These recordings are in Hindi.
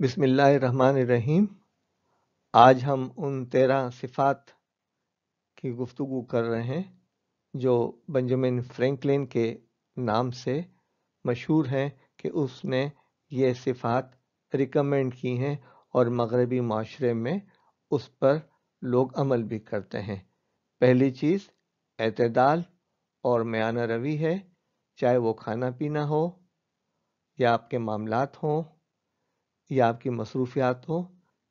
बिसमीम आज हम उन तेरह सिफ़ात की गुफ्तु कर रहे हैं जो बंजमिन फ्रैंकलिन के नाम से मशहूर हैं कि उसने ये सिफ़ात रिकमेंड की हैं और मगरबी माशरे में उस पर लोग अमल भी करते हैं पहली चीज़ अतदाल और म्याना रवि है चाहे वो खाना पीना हो या आपके मामला हों या आपकी मसरूफियात हो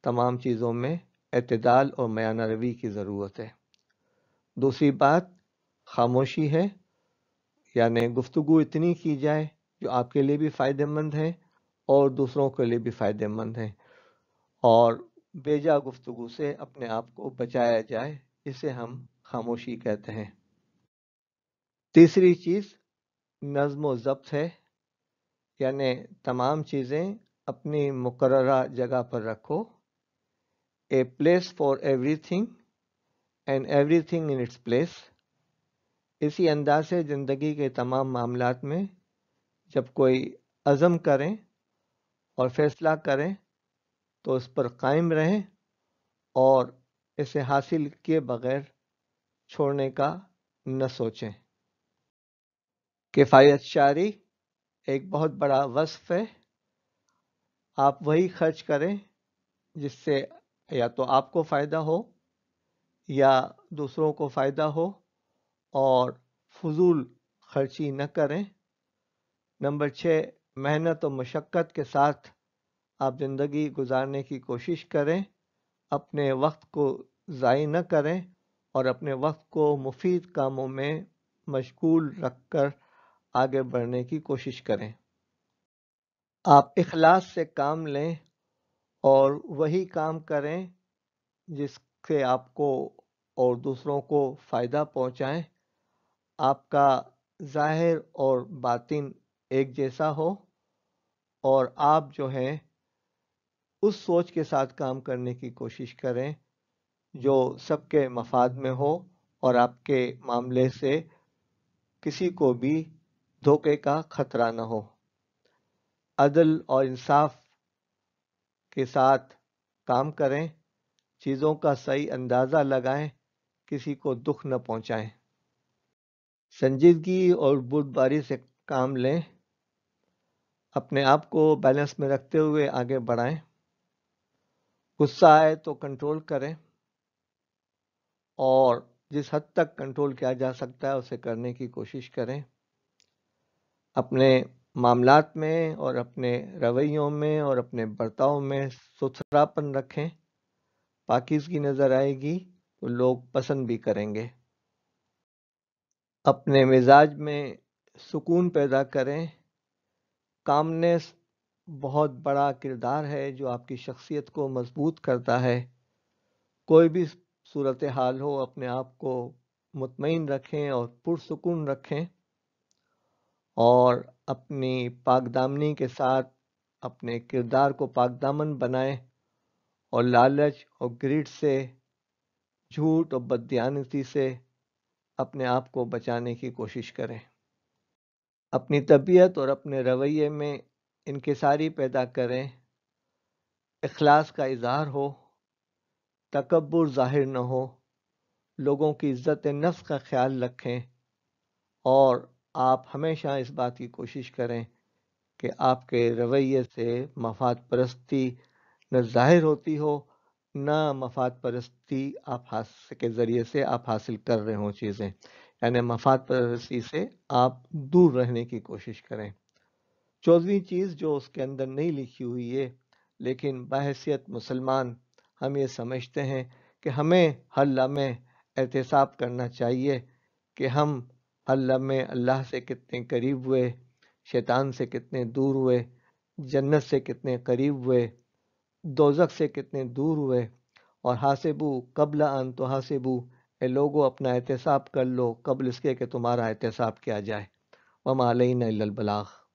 तमाम चीज़ों में अतदाल और मैाना रवी की ज़रूरत है दूसरी बात खामोशी है यानि गुफ्तु इतनी की जाए जो आपके लिए भी फ़ायदेमंद है और दूसरों के लिए भी फ़ायदेमंद है और बेजा गुफ्तु से अपने आप को बचाया जाए इसे हम खामोशी कहते हैं तीसरी चीज़ नज़म व ज़ब्त है यानि तमाम चीज़ें अपनी मुकर्रा जगह पर रखो a place for everything and everything in its place इसी अंदाज से ज़िंदगी के तमाम मामलों में जब कोई अज़म करें और फैसला करें तो उस पर कायम रहें और इसे हासिल किए बगैर छोड़ने का न सोचें किफ़ायत शारी एक बहुत बड़ा वसफ़ है आप वही खर्च करें जिससे या तो आपको फ़ायदा हो या दूसरों को फ़ायदा हो और फजूल खर्ची न करें नंबर छः मेहनत और मशक्क़त के साथ आप ज़िंदगी गुजारने की कोशिश करें अपने वक्त को ज़ाय न करें और अपने वक्त को मुफीद कामों में मशगूल रख कर आगे बढ़ने की कोशिश करें आप इखलास से काम लें और वही काम करें जिससे आपको और दूसरों को फ़ायदा पहुंचाएं, आपका ज़ाहिर और बातिन एक जैसा हो और आप जो हैं उस सोच के साथ काम करने की कोशिश करें जो सबके मफाद में हो और आपके मामले से किसी को भी धोखे का खतरा न हो अदल और इंसाफ के साथ काम करें चीज़ों का सही अंदाज़ा लगाएं किसी को दुख न पहुंचाएं संजीदगी और बुधबारी से काम लें अपने आप को बैलेंस में रखते हुए आगे बढ़ाएं गुस्सा आए तो कंट्रोल करें और जिस हद तक कंट्रोल किया जा सकता है उसे करने की कोशिश करें अपने मामलात में और अपने रवैयों में और अपने बर्ताव में सुथरापन रखें पाकिजगी नज़र आएगी तो लोग पसंद भी करेंगे अपने मिजाज में सुकून पैदा करें कामनेस बहुत बड़ा किरदार है जो आपकी शख्सियत को मजबूत करता है कोई भी सूरत हाल हो अपने आप को मुतमिन रखें और पुरसकून रखें और अपनी पागदामनी के साथ अपने किरदार को पागदामन बनाए और लालच और ग्रीड से झूठ और बदयानती से अपने आप को बचाने की कोशिश करें अपनी तबीयत और अपने रवैये में इनकसारी पैदा करें अखलास का इजहार हो तकबर ज़ाहिर न हो लोगों की इज़्ज़त नफ्स का ख्याल रखें और आप हमेशा इस बात की कोशिश करें कि आपके रवैये से मफाद परस्ती न ज़ाहिर होती हो न मफाद परस्ती आप हास के ज़रिए से आप हासिल कर रहे हों चीज़ें यानी मफाद परस्ती से आप दूर रहने की कोशिश करें चौदहवीं चीज़ जो उसके अंदर नहीं लिखी हुई है लेकिन बहसीत मुसलमान हम ये समझते हैं कि हमें हर लम्हे एहतसाब करना चाहिए कि हम अल्लाह में अल्लाह से कितने करीब हुए शैतान से कितने दूर हुए जन्नत से कितने करीब हुए दोजक से कितने दूर हुए और हासिबू कबल अन तो हासिबू ए लोगो अपना एहतसाब कर लो कबल इसके कि तुम्हारा एहतसाब किया जाए वमालबलाग़